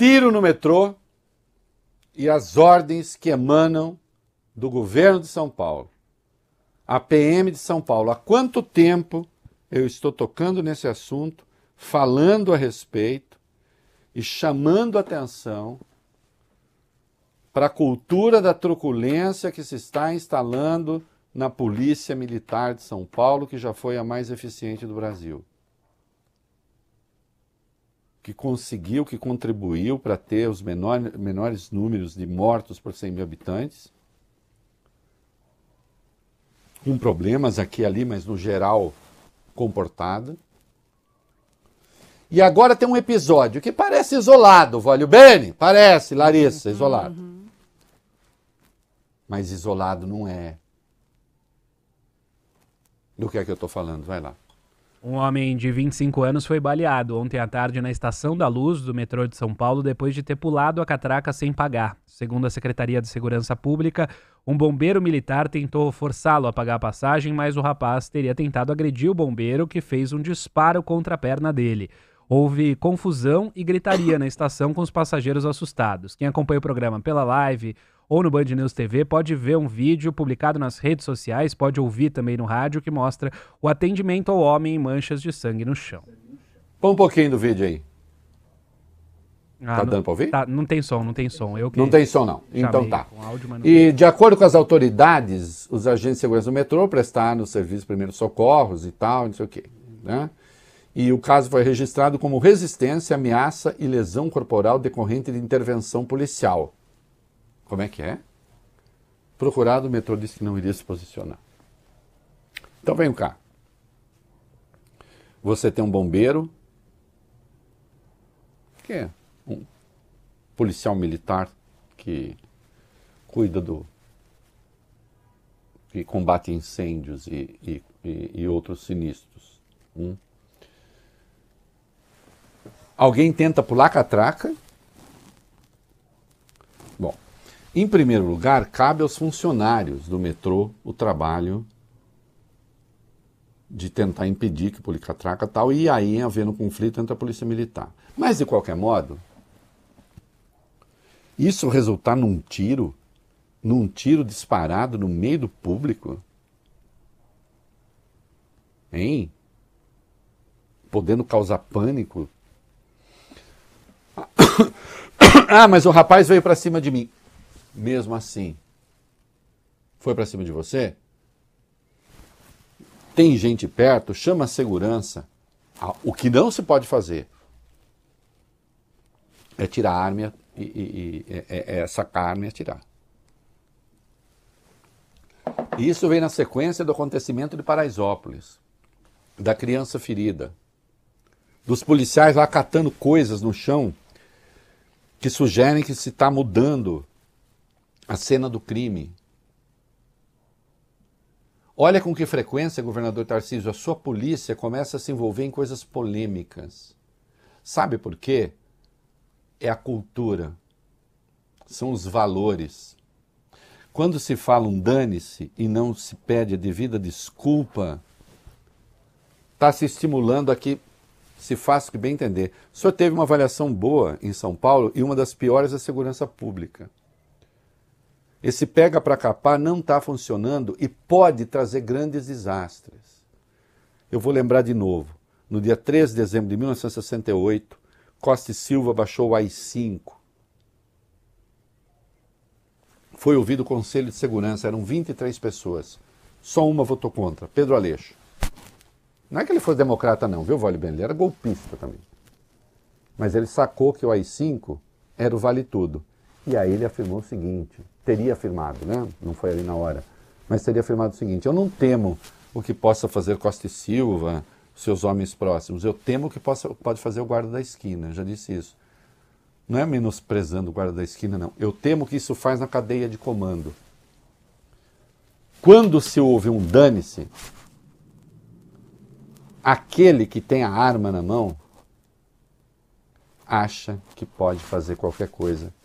tiro no metrô e as ordens que emanam do governo de São Paulo. A PM de São Paulo, há quanto tempo eu estou tocando nesse assunto, falando a respeito e chamando atenção para a cultura da truculência que se está instalando na Polícia Militar de São Paulo, que já foi a mais eficiente do Brasil que conseguiu, que contribuiu para ter os menor, menores números de mortos por 100 mil habitantes, com problemas aqui e ali, mas no geral comportada. E agora tem um episódio que parece isolado, Vólio Bene, parece, Larissa, uhum. isolado. Uhum. Mas isolado não é. Do que é que eu estou falando? Vai lá. Um homem de 25 anos foi baleado ontem à tarde na Estação da Luz do metrô de São Paulo depois de ter pulado a catraca sem pagar. Segundo a Secretaria de Segurança Pública, um bombeiro militar tentou forçá-lo a pagar a passagem, mas o rapaz teria tentado agredir o bombeiro, que fez um disparo contra a perna dele. Houve confusão e gritaria na estação com os passageiros assustados. Quem acompanha o programa pela live ou no Band News TV, pode ver um vídeo publicado nas redes sociais, pode ouvir também no rádio, que mostra o atendimento ao homem em manchas de sangue no chão. Põe um pouquinho do vídeo aí. Ah, tá não, dando para ouvir? Tá, não tem som, não tem som. Eu não tem som, não. Então tá. e de acordo com as autoridades, os agentes de segurança do metrô prestaram serviço de primeiros socorros e tal, não sei o quê. Né? E o caso foi registrado como resistência, ameaça e lesão corporal decorrente de intervenção policial. Como é que é? Procurado, o metrô disse que não iria se posicionar. Então vem cá. Você tem um bombeiro, que é um policial militar que cuida do. que combate incêndios e, e, e outros sinistros. Hum? Alguém tenta pular catraca em primeiro lugar, cabe aos funcionários do metrô o trabalho de tentar impedir que Policatraca tal, e aí havendo conflito entre a polícia militar. Mas, de qualquer modo, isso resultar num tiro, num tiro disparado no meio do público, hein? Podendo causar pânico. Ah, mas o rapaz veio para cima de mim mesmo assim. Foi para cima de você? Tem gente perto, chama a segurança. O que não se pode fazer é tirar a arma e, e, e é, é, é sacar a arma e atirar. E isso vem na sequência do acontecimento de Paraisópolis, da criança ferida, dos policiais lá catando coisas no chão que sugerem que se está mudando a cena do crime. Olha com que frequência, governador Tarcísio, a sua polícia começa a se envolver em coisas polêmicas. Sabe por quê? É a cultura, são os valores. Quando se fala um dane-se e não se pede a devida desculpa, está se estimulando a que se faça o que bem entender. O senhor teve uma avaliação boa em São Paulo e uma das piores da segurança pública. Esse pega para capar não está funcionando e pode trazer grandes desastres. Eu vou lembrar de novo. No dia 3 de dezembro de 1968, Costa e Silva baixou o AI-5. Foi ouvido o Conselho de Segurança, eram 23 pessoas. Só uma votou contra, Pedro Aleixo. Não é que ele fosse democrata não, viu, Vale Ben? ele era golpista também. Mas ele sacou que o AI-5 era o vale tudo. E aí ele afirmou o seguinte: teria afirmado, né? Não foi ali na hora, mas teria afirmado o seguinte: eu não temo o que possa fazer Costa e Silva, seus homens próximos. Eu temo o que possa, pode fazer o guarda da esquina. Eu já disse isso. Não é menosprezando o guarda da esquina, não. Eu temo que isso faz na cadeia de comando. Quando se ouve um dane-se, aquele que tem a arma na mão acha que pode fazer qualquer coisa